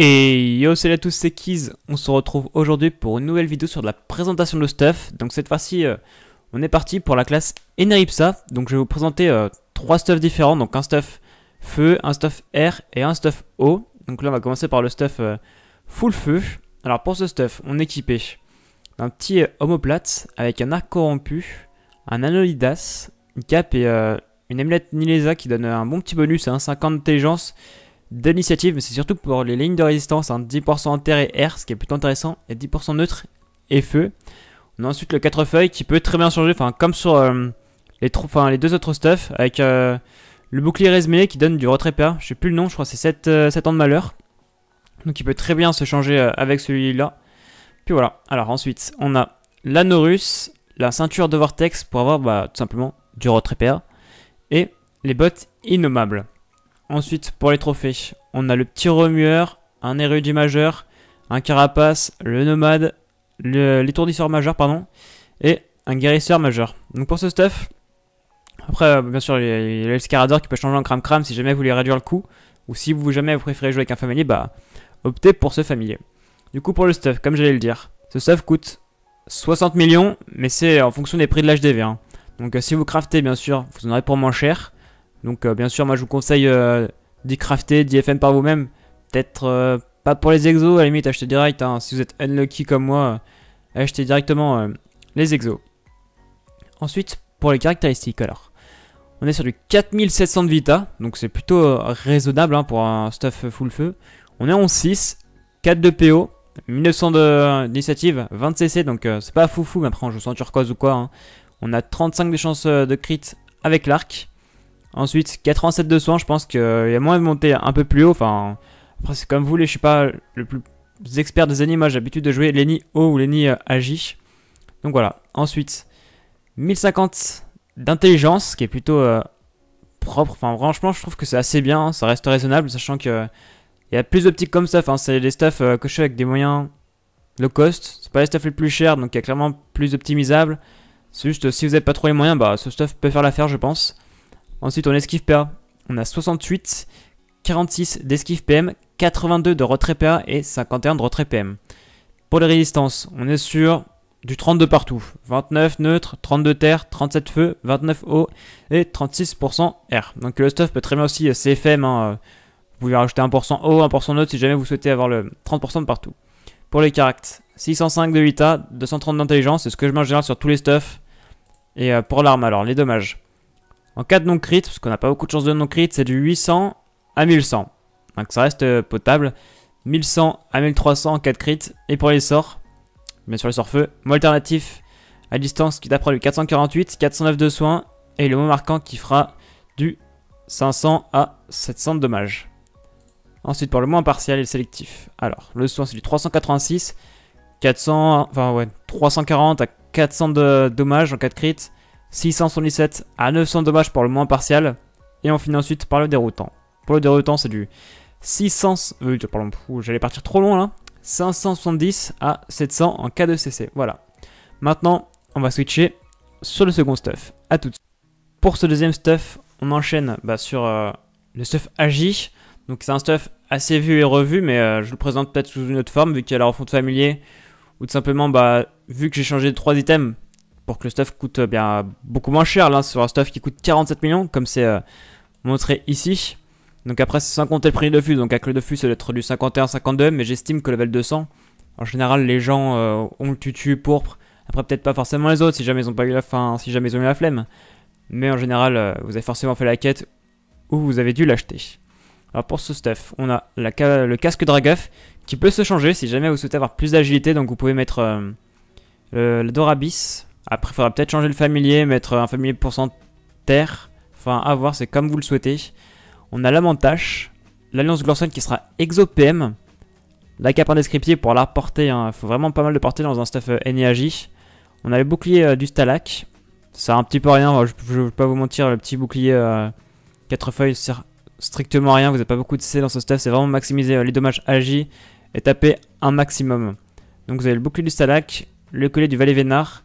Et yo, salut à tous, c'est Kiz. On se retrouve aujourd'hui pour une nouvelle vidéo sur de la présentation de stuff. Donc cette fois-ci, euh, on est parti pour la classe Eneripsa. Donc je vais vous présenter euh, trois stuffs différents. Donc un stuff feu, un stuff air et un stuff eau. Donc là, on va commencer par le stuff euh, full feu. Alors pour ce stuff, on est équipé un petit euh, homoplate avec un arc corrompu, un anolidas, une cape et euh, une emlette Nilesa qui donne un bon petit bonus à 50 d'intelligence, d'initiative, mais c'est surtout pour les lignes de résistance, hein, 10% en terre et air, ce qui est plutôt intéressant, et 10% neutre et feu. On a ensuite le 4 feuilles qui peut très bien changer, enfin comme sur euh, les, les, deux autres stuff, avec le bouclier résumé qui donne du retrait PA, je sais plus le nom, je crois que c'est 7, 7 ans de malheur. Donc il peut très bien se changer avec celui-là. Puis voilà. Alors ensuite, on a l'anorus, la ceinture de vortex pour avoir bah, tout simplement du road et les bottes innommables. Ensuite, pour les trophées, on a le petit remueur, un érudit majeur, un carapace, le nomade, l'étourdisseur majeur, pardon, et un guérisseur majeur. Donc pour ce stuff, après, euh, bien sûr, il y a qui peut changer en cram-cram si jamais vous voulez réduire le coût, ou si vous jamais vous préférez jouer avec un familier, bah optez pour ce familier. Du coup, pour le stuff, comme j'allais le dire, ce stuff coûte 60 millions, mais c'est en fonction des prix de l'HDV. Hein. Donc euh, si vous craftez, bien sûr, vous en aurez pour moins cher. Donc euh, bien sûr, moi je vous conseille euh, d'y crafter, d'y FM par vous-même. Peut-être pas pour les exos, à la limite achetez direct. Hein. Si vous êtes unlucky comme moi, achetez directement les exos. Ensuite, pour les caractéristiques, alors. On est sur du 4700 de Vita, donc c'est plutôt raisonnable hein, pour un stuff full feu. On est en 6, 4 de PO, 1900 d'initiative, 20 CC, donc euh, c'est pas foufou, mais après on joue sans turquoise ou quoi. Hein. On a 35 de chances euh, de crit avec l'arc. Ensuite, 87 de soins, je pense qu'il euh, y a moins de monter un peu plus haut. Enfin, après c'est comme vous voulez, je suis pas le plus expert des animaux j'ai l'habitude de jouer nids haut ou nids agi. Donc voilà, ensuite, 1050 d'intelligence, qui est plutôt propre. Enfin franchement, je trouve que c'est assez bien, hein, ça reste raisonnable, sachant que il y a plus de comme ça, Enfin, c'est des stuffs euh, que je avec des moyens low cost. C'est pas les stuffs les plus chers, donc il y a clairement plus optimisable. C'est juste euh, si vous n'avez pas trop les moyens, bah ce stuff peut faire l'affaire, je pense. Ensuite, on esquive PA. On a 68, 46 d'esquive PM, 82 de retrait PA et 51 de retrait PM. Pour les résistances, on est sur du 32 partout. 29 neutre, 32 terre, 37 feu, 29 eau et 36% air. Donc le stuff peut très bien aussi euh, CFM, vous pouvez rajouter 1% haut, 1% neutre si jamais vous souhaitez avoir le 30% de partout. Pour les caractères, 605 de vita, 230 d'intelligence, c'est ce que je mets en général sur tous les stuffs. Et euh, pour l'arme alors, les dommages. En cas de non-crit, parce qu'on n'a pas beaucoup de chances de non-crit, c'est du 800 à 1100. Donc ça reste euh, potable. 1100 à 1300 en cas de crit. Et pour les sorts, bien sûr les sorts feu, mot alternatif à distance qui t'apprend du 448, 409 de soins. Et le mot marquant qui fera du 500 à 700 de dommages. Ensuite, pour le moins partiel et le sélectif. Alors, le soin, c'est du 386, 400, enfin ouais, 340 à 400 de dommages en cas de crit, 677 à 900 dommages pour le moins partiel, et on finit ensuite par le déroutant. Pour le déroutant, c'est du 600, euh, j'allais partir trop loin là, 570 à 700 en cas de CC, voilà. Maintenant, on va switcher sur le second stuff, à tout de suite. Pour ce deuxième stuff, on enchaîne bah, sur euh, le stuff agi, donc c'est un stuff assez vu et revu, mais euh, je le présente peut-être sous une autre forme, vu qu'il y a la refonte familier, ou tout simplement, bah, vu que j'ai changé 3 items, pour que le stuff coûte euh, bien beaucoup moins cher, là, sur un stuff qui coûte 47 millions, comme c'est euh, montré ici. Donc après, c'est sans compter le prix de fût, donc avec le de ça doit être du 51-52, mais j'estime que level 200, en général, les gens ont le tutu pourpre, après peut-être pas forcément les autres, si jamais ils ont pas eu la fin, si jamais ils ont eu la flemme. Mais en général, vous avez forcément fait la quête, où vous avez dû l'acheter. Alors pour ce stuff, on a le casque dragueuf qui peut se changer si jamais vous souhaitez avoir plus d'agilité. Donc vous pouvez mettre euh, le, Dorabis. Après, il faudra peut-être changer le familier, mettre un familier terre. Enfin, à voir, c'est comme vous le souhaitez. On a l'Amantache, l'Alliance Glorson qui sera exopm. pm La cape indescriptible pour la porter, hein. Il faut vraiment pas mal de porter dans un stuff euh, On a le bouclier euh, du Stalak. Ça un petit peu rien, je, ne vais pas vous mentir, le petit bouclier 4 euh, feuilles sert strictement rien, vous n'avez pas beaucoup de C dans ce stuff, c'est vraiment maximiser euh, les dommages agi et taper un maximum. Donc vous avez le bouclier du Stalak, le collier du Valet Vénard,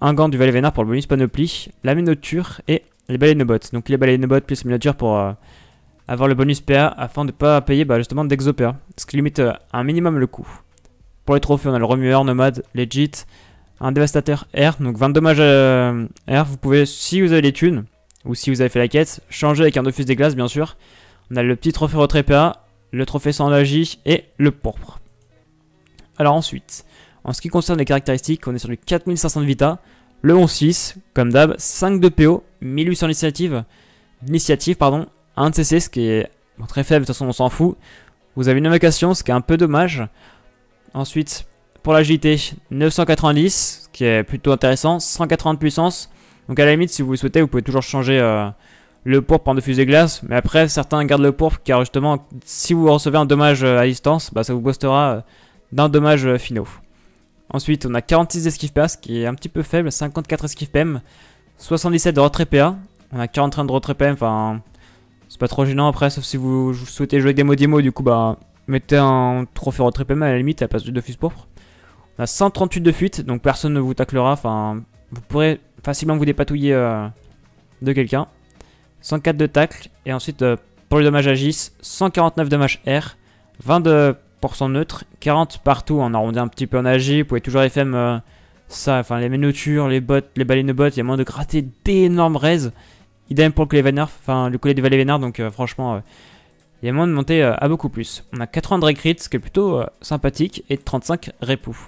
un gant du Valet Vénard pour le bonus panoplie, la minoture et les de Donc les de plus la minoture pour euh, avoir le bonus PA afin de ne pas payer bah, justement d'exo ce qui limite euh, un minimum le coût. Pour les trophées, on a le remueur, nomade, legit, un dévastateur R, donc 20 dommages R. Vous pouvez, si vous avez les thunes, ou si vous avez fait la quête, changez avec un Dofus des glaces bien sûr. On a le petit trophée retrait PA, le trophée sans magie et le pourpre. Alors ensuite, en ce qui concerne les caractéristiques, on est sur du 4500 de Vita, le 116, comme d'hab, 5 de PO, 1800 d'initiative, pardon, 1 de CC, ce qui est très faible, de toute façon on s'en fout. Vous avez une invocation, ce qui est un peu dommage. Ensuite, pour l'agilité, 990, ce qui est plutôt intéressant, 180 de puissance, donc à la limite, si vous le souhaitez, vous pouvez toujours changer euh, le pourpre en de fusée glace. Mais après, certains gardent le pourpre car justement, si vous recevez un dommage euh, à distance, bah, ça vous boostera euh, d'un dommage finaux. Ensuite, on a 46 d'esquive ce qui est un petit peu faible, 54 esquive PM, 77 de retrait PA. On a 41 de retrait PM, enfin, c'est pas trop gênant après, sauf si vous souhaitez jouer avec des mots démo, du coup, bah, mettez un trophée retrait PM à la limite, la passe du Dofus pourpre. On a 138 de fuite, donc personne ne vous taclera, enfin, vous pourrez facilement vous dépatouiller euh, de quelqu'un. 104 de tacle. Et ensuite, euh, pour le dommage agis, 149 dommages R. 22% neutre. 40 partout. On arrondit un petit peu en AG. Vous pouvez toujours FM euh, ça. Enfin, les ménotures, les bottes, les baleines bottes. Il y a moins de gratter d'énormes raises. Idem pour le collet Vénard. Enfin, le Vénard. Donc, franchement. il y a moins de monter à beaucoup plus. On a 80 de récrit, ce qui est plutôt sympathique, et 35 répoux.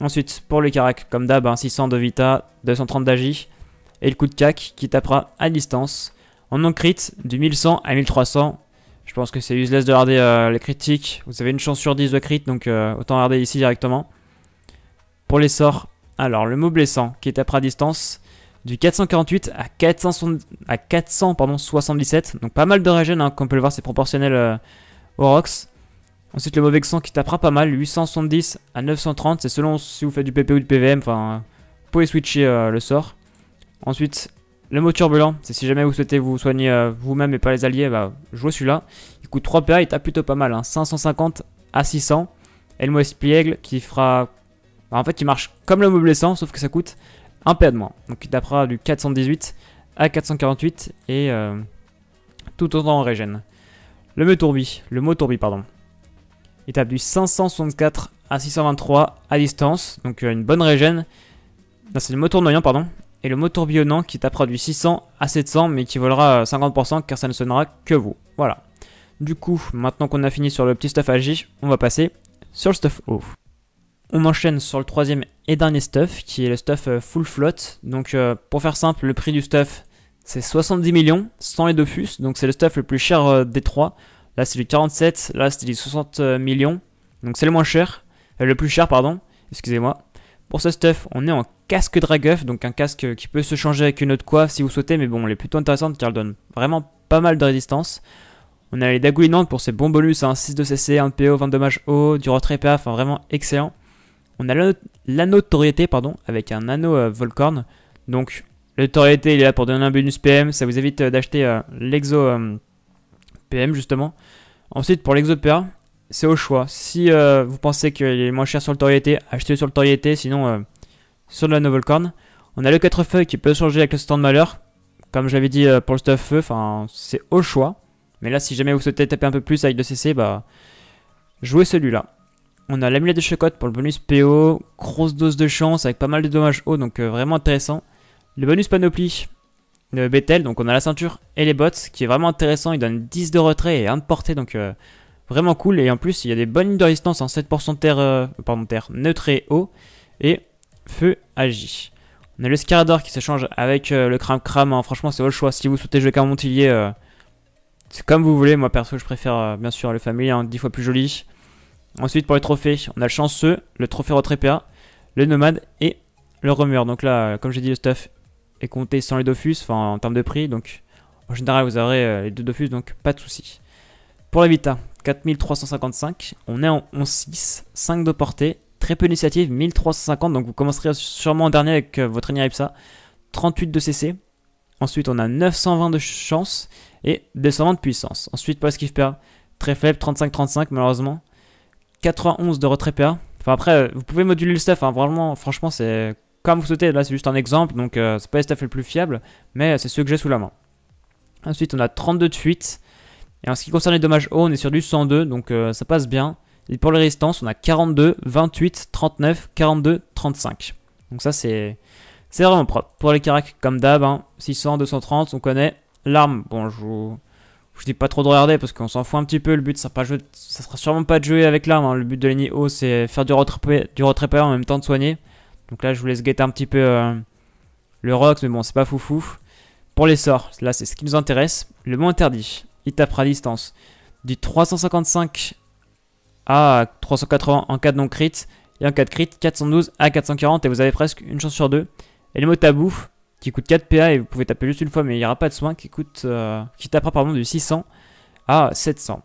Ensuite, pour le Karak, comme d'hab, 600 hein, de Vita, 230 d'Agi. Et le coup de cac qui tapera à distance. En non-crit, du 1100 à 1300. Je pense que c'est useless de regarder euh, les critiques. Vous avez une chance sur 10 de crit, donc euh, autant regarder ici directement. Pour les sorts, alors le mot blessant qui tapera à distance. Du 448 à, 477, donc pas mal de régène hein, comme on peut le voir, c'est proportionnel euh, au Rox. Ensuite, le mauvais sang qui tapera pas mal, 870 à 930. C'est selon si vous faites du PP ou du PVM. Enfin, vous pouvez switcher euh, le sort. Ensuite, le mot turbulent, c'est si jamais vous souhaitez vous soigner euh, vous-même et pas les alliés, bah, jouez celui-là. Il coûte 3 PA, il tape plutôt pas mal, 550 hein, à 600. Et le mot espiègle qui fera... Bah, en fait, il marche comme le mot blessant, sauf que ça coûte 1 PA de moins. Donc il tapera du 418 à 448 et euh, tout autant en régène. Le mot tourbi, le mot tourbi, pardon. Il tape du 564 à 623 à distance, donc euh, une bonne régène. C'est le moteur noyant pardon, et le moteur bionant qui tapera du 600 à 700, mais qui volera 50% car ça ne sonnera que vous. Voilà. Du coup, maintenant qu'on a fini sur le petit stuff AG, on va passer sur le stuff O. On enchaîne sur le troisième et dernier stuff, qui est le stuff euh, full float. Donc euh, pour faire simple, le prix du stuff, c'est 70 millions, sans les deux fus, donc c'est le stuff le plus cher des trois. Là, c'est du 47. Là, c'est du 60 euh, millions. Donc, c'est le moins cher. Euh, le plus cher, pardon. Excusez-moi. Pour ce stuff, on est en casque Dragueuf, donc un casque euh, qui peut se changer avec une autre coiffe si vous souhaitez, mais bon, elle est plutôt intéressante car elle donne vraiment pas mal de résistance. On a les dagoulinantes pour ses bons bonus, hein. un 6 de CC, 1 de PO, 20 dommages haut, du retrait PA, enfin vraiment excellent. On a l'anneau de toriété, pardon, avec un anneau Volcorn. Donc, le toriété, il est là pour donner un bonus PM, ça vous évite d'acheter l'exo PM justement. Ensuite, pour l'exopère, c'est au choix. Si euh, vous pensez qu'il est moins cher sur le Toriété, achetez-le sur le Toriété, sinon euh, sur de la Novel Corn. On a le 4 feuilles qui peut changer avec le stand malheur. Comme j'avais dit euh, pour le stuff feu, enfin c'est au choix. Mais là, si jamais vous souhaitez taper un peu plus avec le CC, bah jouez celui-là. On a l'amulette de chocotte pour le bonus PO, grosse dose de chance avec pas mal de dommages hauts, donc vraiment intéressant. Le bonus panoplie, de Bethel. Donc on a la ceinture et les bottes, qui est vraiment intéressant. Il donne 10 de retrait et 1 de portée, donc euh, vraiment cool. Et en plus, il y a des bonnes lignes de résistance en 7% 7% terre, euh, pardon, terre neutre et eau. Et feu agi. On a le Scarador qui change avec euh, le Cram Cram. Hein. Franchement, c'est votre choix. Si vous souhaitez jouer qu'un Montilier, c'est comme vous voulez. Moi, perso, je préfère bien sûr le familier, hein, 10 fois plus joli. Ensuite, pour les trophées, on a le chanceux, le trophée retrait PA, le nomade et le remueur. Donc là, comme j'ai dit, le stuff et comptez sans les Dofus, enfin en termes de prix. Donc en général, vous aurez euh, les deux Dofus, donc pas de souci. Pour la Vita, 4355, on est en 11-6, 5 de portée, très peu d'initiative, 1350, donc vous commencerez sûrement en dernier avec euh, votre Nier Ipsa, 38 de CC. Ensuite, on a 920 de chance et 220 de puissance. Ensuite, pas de skiff PA, très faible, 35-35 malheureusement. 91 de retrait PA. Enfin, après, euh, vous pouvez moduler le stuff, hein, vraiment, franchement, c'est comme vous souhaitez. Là, c'est juste un exemple, donc euh, c'est pas les le plus fiable, mais euh, c'est ceux que j'ai sous la main. Ensuite, on a 32 de fuite. Et en ce qui concerne les dommages hauts, on est sur du 102, donc euh, ça passe bien. Et pour les résistances, on a 42, 28, 39, 42, 35. Donc ça, c'est vraiment propre. Pour les caracs, comme d'hab, 600, hein, 230, on connaît. L'arme, bon, je vous... dis pas trop de regarder parce qu'on s'en fout un petit peu. Le but, ça, pas sera sûrement pas de jouer avec l'arme. Hein. Le but de l'ennemi haut, c'est faire du retrait, du en même temps de soigner. Donc là, je vous laisse guetter un petit peu euh, le Rox, mais bon, c'est pas foufou. Pour les sorts, là, c'est ce qui nous intéresse. Le mot interdit, il tapera à distance du 355 à 380 en cas de non-crit, et en cas de crit, 412 à 440, et vous avez presque une chance sur deux. Et le mot tabou, qui coûte 4 PA, et vous pouvez taper juste une fois, mais il n'y aura pas de soin, qui, coûte, euh, qui tapera pardon, du 600 à 700.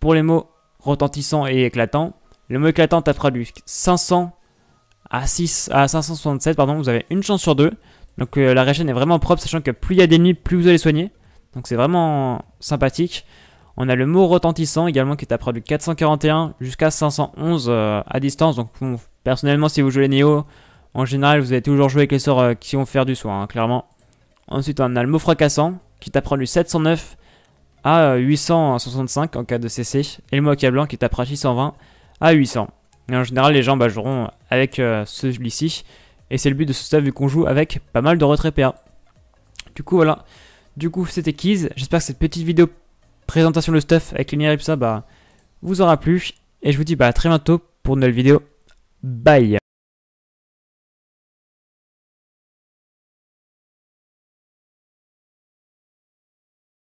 Pour les mots retentissants et éclatants, le mot éclatant tapera du 500 à, 6, à 567, pardon, vous avez une chance sur deux. Donc euh, la régène est vraiment propre, sachant que plus il y a d'ennemis, plus vous allez soigner. Donc c'est vraiment sympathique. On a le mot retentissant également qui est à du 441 jusqu'à 511 euh, à distance. Donc personnellement, si vous jouez les Néo, en général, vous allez toujours jouer avec les sorts euh, qui vont faire du soin, hein, clairement. Ensuite, on a le mot fracassant qui est à du 709 à 865 en cas de CC. Et le mot blanc qui est à 620 à 800. Et en général, les gens bah, joueront avec ce euh, celui-ci. Et c'est le but de ce stuff, vu qu'on joue avec pas mal de retraits PA. Du coup, voilà. Du coup, c'était Keys. J'espère que cette petite vidéo présentation de stuff avec les Ipsa bah, vous aura plu. Et je vous dis bah, à très bientôt pour une nouvelle vidéo. Bye